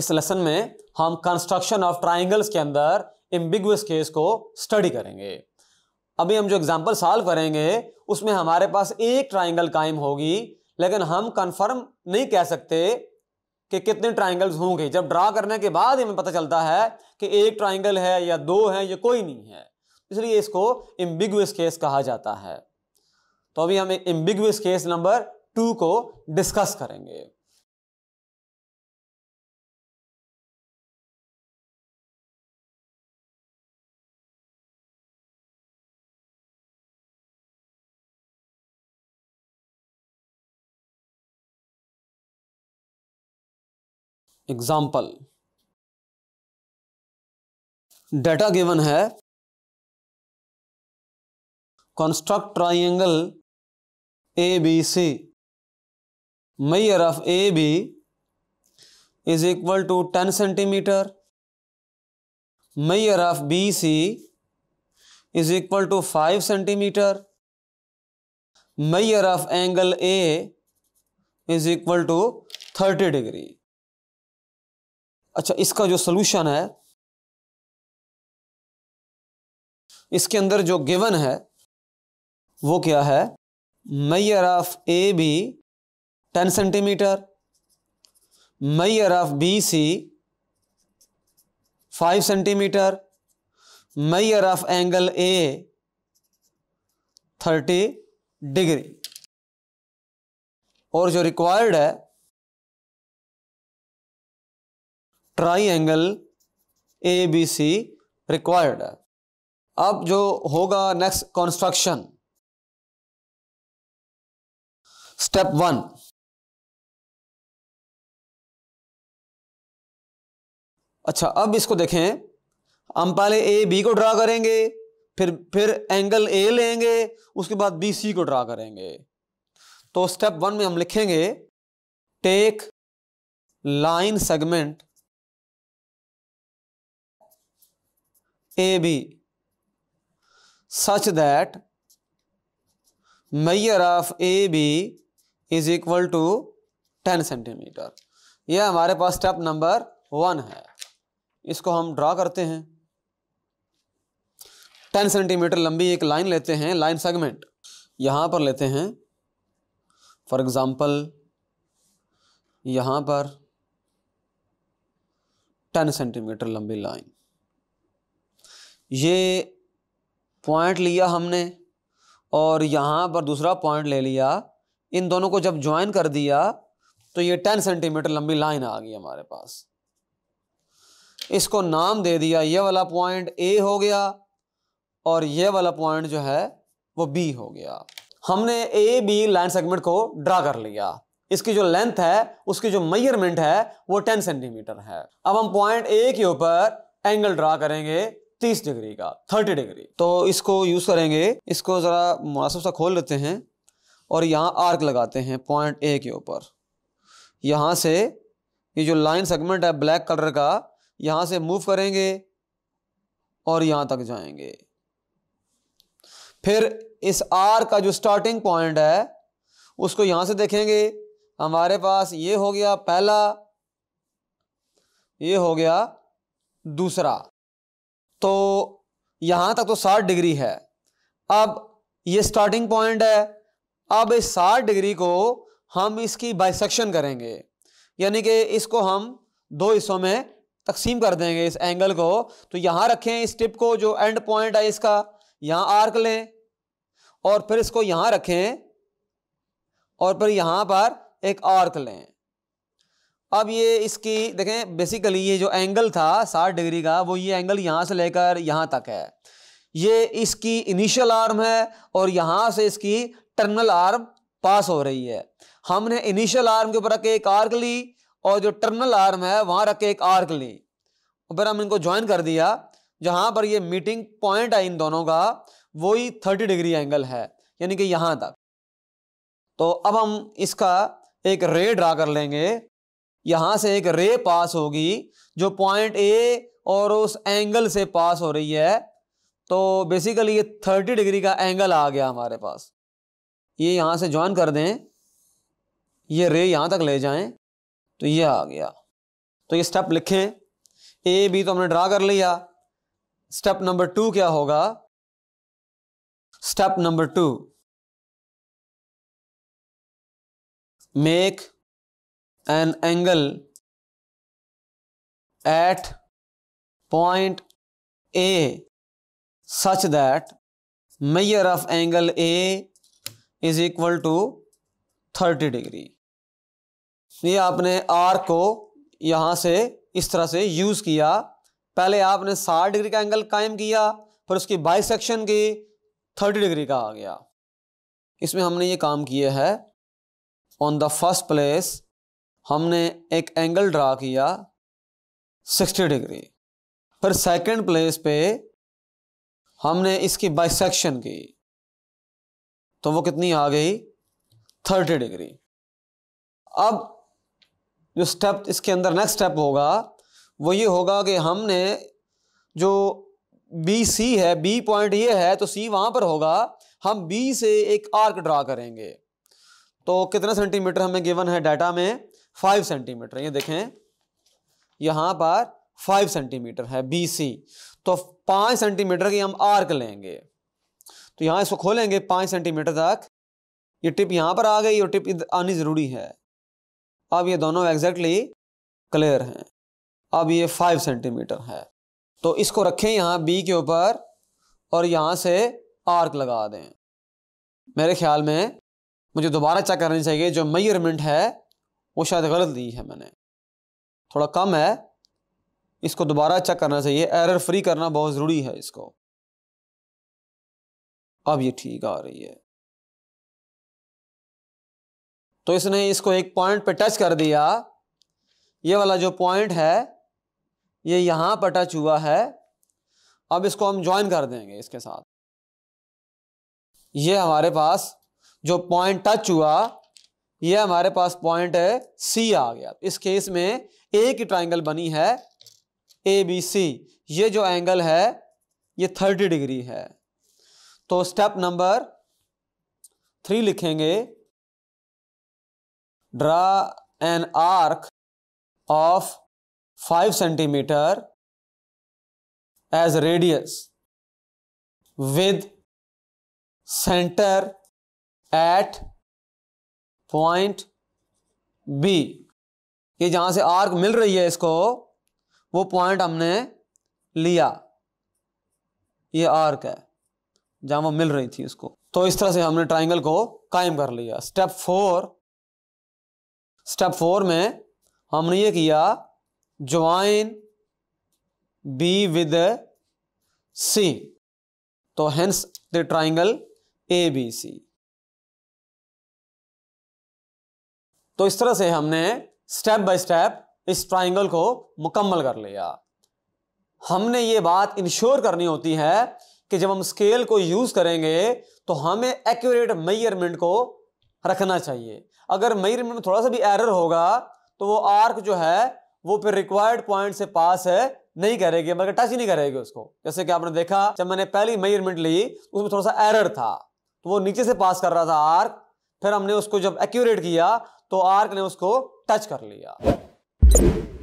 इस लेसन में हम कंस्ट्रक्शन ऑफ ट्राइंगल्स के अंदर एम्बिगुअस केस को स्टडी करेंगे अभी हम जो एग्जाम्पल सॉल्व करेंगे उसमें हमारे पास एक ट्राइंगल कायम होगी लेकिन हम कंफर्म नहीं कह सकते कि कितने ट्राइंगल्स होंगे जब ड्रा करने के बाद हमें पता चलता है कि एक ट्राइंगल है या दो है या कोई नहीं है इसलिए इसको एम्बिगुअस केस कहा जाता है तो अभी हम एम्बिगुअस केस नंबर टू को डिस्कस करेंगे एग्जाम्पल डेटा गिवन है construct triangle A B C measure of A B is equal to ten centimetre measure of B C is equal to five centimetre measure of angle A is equal to thirty degree अच्छा इसका जो solution है इसके अंदर जो given है वो क्या है measure of A B ten centimetre measure of B C five centimetre measure of angle A thirty degree और जो रिक्वायर्ड है triangle A B C required अब जो होगा नेक्स्ट कंस्ट्रक्शन स्टेप वन अच्छा अब इसको देखें हम पहले ए बी को ड्रा करेंगे फिर फिर एंगल ए लेंगे उसके बाद बी सी को ड्रा करेंगे तो स्टेप वन में हम लिखेंगे take line segment B such that measure of A B is equal to ten centimetre यह हमारे पास स्टेप नंबर वन है इसको हम ड्रा करते हैं टेन सेंटीमीटर लंबी एक लाइन लेते हैं लाइन सेगमेंट यहां पर लेते हैं फॉर एग्जाम्पल यहां पर टेन सेंटीमीटर लंबी लाइन ये पॉइंट लिया हमने और यहाँ पर दूसरा पॉइंट ले लिया इन दोनों को जब ज्वाइन कर दिया तो ये टेन सेंटीमीटर लंबी लाइन आ गई हमारे पास इसको नाम दे दिया ये वाला पॉइंट ए हो गया और ये वाला पॉइंट जो है वो बी हो गया हमने ए बी लाइन सेगमेंट को ड्रा कर लिया इसकी जो लेंथ है उसकी जो मेजरमेंट है वो टेन सेंटीमीटर है अब हम पॉइंट ए के ऊपर एंगल ड्रा करेंगे तीस डिग्री का थर्टी डिग्री तो इसको यूज़ करेंगे इसको ज़रा मुनासिब सा खोल लेते हैं और यहाँ आर्क लगाते हैं पॉइंट ए के ऊपर यहाँ से ये जो लाइन सेगमेंट है ब्लैक कलर का यहाँ से मूव करेंगे और यहाँ तक जाएंगे फिर इस आर का जो स्टार्टिंग पॉइंट है उसको यहाँ से देखेंगे हमारे पास ये हो गया पहला ये हो गया दूसरा तो यहाँ तक तो साठ डिग्री है अब ये स्टार्टिंग पॉइंट है अब इस साठ डिग्री को हम इसकी बाइसेक्शन करेंगे यानी कि इसको हम दो हिस्सों में तकसीम कर देंगे इस एंगल को तो यहाँ रखें इस टिप को जो एंड पॉइंट है इसका यहाँ आर्क लें और फिर इसको यहाँ रखें और फिर यहाँ पर एक आर्क लें अब ये इसकी देखें बेसिकली ये जो एंगल था साठ डिग्री का वो ये एंगल यहाँ से लेकर यहाँ तक है ये इसकी इनिशियल आर्म है और यहाँ से इसकी टर्मिनल आर्म पास हो रही है हमने इनिशियल आर्म के ऊपर रख के एक आर्क ली और जो टर्मिनल आर्म है वहाँ रख के एक आर्क ली और फिर हम इनको ज्वाइन कर दिया जहाँ पर ये मीटिंग पॉइंट है इन दोनों का वही थर्टी डिग्री एंगल है यानी कि यहाँ तक तो अब हम इसका एक रे ड्रा कर लेंगे यहां से एक रे पास होगी जो पॉइंट ए और उस एंगल से पास हो रही है तो बेसिकली ये थर्टी डिग्री का एंगल आ गया हमारे पास ये यहां से ज्वाइन कर दें ये रे यहां तक ले जाएं तो ये आ गया तो ये स्टेप लिखें ए बी तो हमने ड्रा कर लिया स्टेप नंबर टू क्या होगा step number two make an angle at point A such that measure of angle A is equal to 30 degree ये आपने R को यहाँ से इस तरह से यूज़ किया पहले आपने 60 डिग्री का एंगल कायम किया फिर उसकी बाई सेक्शन की 30 डिग्री का आ गया इसमें हमने ये काम किया है ऑन द फर्स्ट प्लेस हमने एक एंगल ड्रा किया 60 डिग्री फिर सेकंड प्लेस पे हमने इसकी बाइसेक्शन की तो वो कितनी आ गई 30 डिग्री अब जो स्टेप इसके अंदर नेक्स्ट स्टेप होगा वो ये होगा कि हमने जो बी सी है बी पॉइंट ये है तो सी वहाँ पर होगा हम बी से एक आर्क ड्रा करेंगे तो कितने सेंटीमीटर हमें गिवन है डाटा में फाइव सेंटीमीटर ये देखें यहां पर फाइव सेंटीमीटर है बी सी तो पांच सेंटीमीटर की हम आर्क लेंगे तो यहां इसको खोलेंगे पांच सेंटीमीटर तक ये टिप यहां पर आ गई और टिप आनी ज़रूरी है अब ये दोनों एग्जैक्टली क्लियर हैं अब ये फाइव सेंटीमीटर है तो इसको रखें यहां बी के ऊपर और यहां से आर्क लगा दें मेरे ख्याल में मुझे दोबारा चेक करनी चाहिए जो मेजरमेंट है वो शायद गलत दी है मैंने थोड़ा कम है इसको दोबारा चेक करना चाहिए एरर फ्री करना बहुत ज़रूरी है इसको अब ये ठीक आ रही है तो इसने इसको एक पॉइंट पे टच कर दिया ये वाला जो पॉइंट है ये यहाँ पर टच हुआ है अब इसको हम ज्वाइन कर देंगे इसके साथ ये हमारे पास जो पॉइंट टच हुआ ये हमारे पास पॉइंट है सी आ गया इस केस में एक की ट्राइंगल बनी है ए बी सी ये जो एंगल है ये थर्टी डिग्री है तो स्टेप नंबर थ्री लिखेंगे draw an arc of five centimetre as radius with centre at point B ये जहां से आर्क मिल रही है इसको वो पॉइंट हमने लिया ये आर्क है जहां वो मिल रही थी उसको तो इस तरह से हमने ट्राइंगल को कायम कर लिया स्टेप फोर स्टेप फोर में हमने ये किया ज्वाइन बी विद सी तो hence the triangle A B C तो इस तरह से हमने स्टेप बाय स्टेप इस ट्राइंगल को मुकम्मल कर लिया हमने ये बात इंश्योर करनी होती है कि जब हम स्केल को यूज़ करेंगे तो हमें एक्यूरेट मेयरमेंट को रखना चाहिए अगर मेयरमेंट थोड़ा सा भी एरर होगा तो वो आर्क जो है वो फिर रिक्वायर्ड पॉइंट से पास है नहीं करेगी बल्कि टच ही नहीं करेगी उसको जैसे कि आपने देखा जब मैंने पहली मेजरमेंट ली उसमें थोड़ा सा एरर था तो वो नीचे से पास कर रहा था आर्क फिर हमने उसको जब एक्यूरेट किया तो आर्क ने उसको टच कर लिया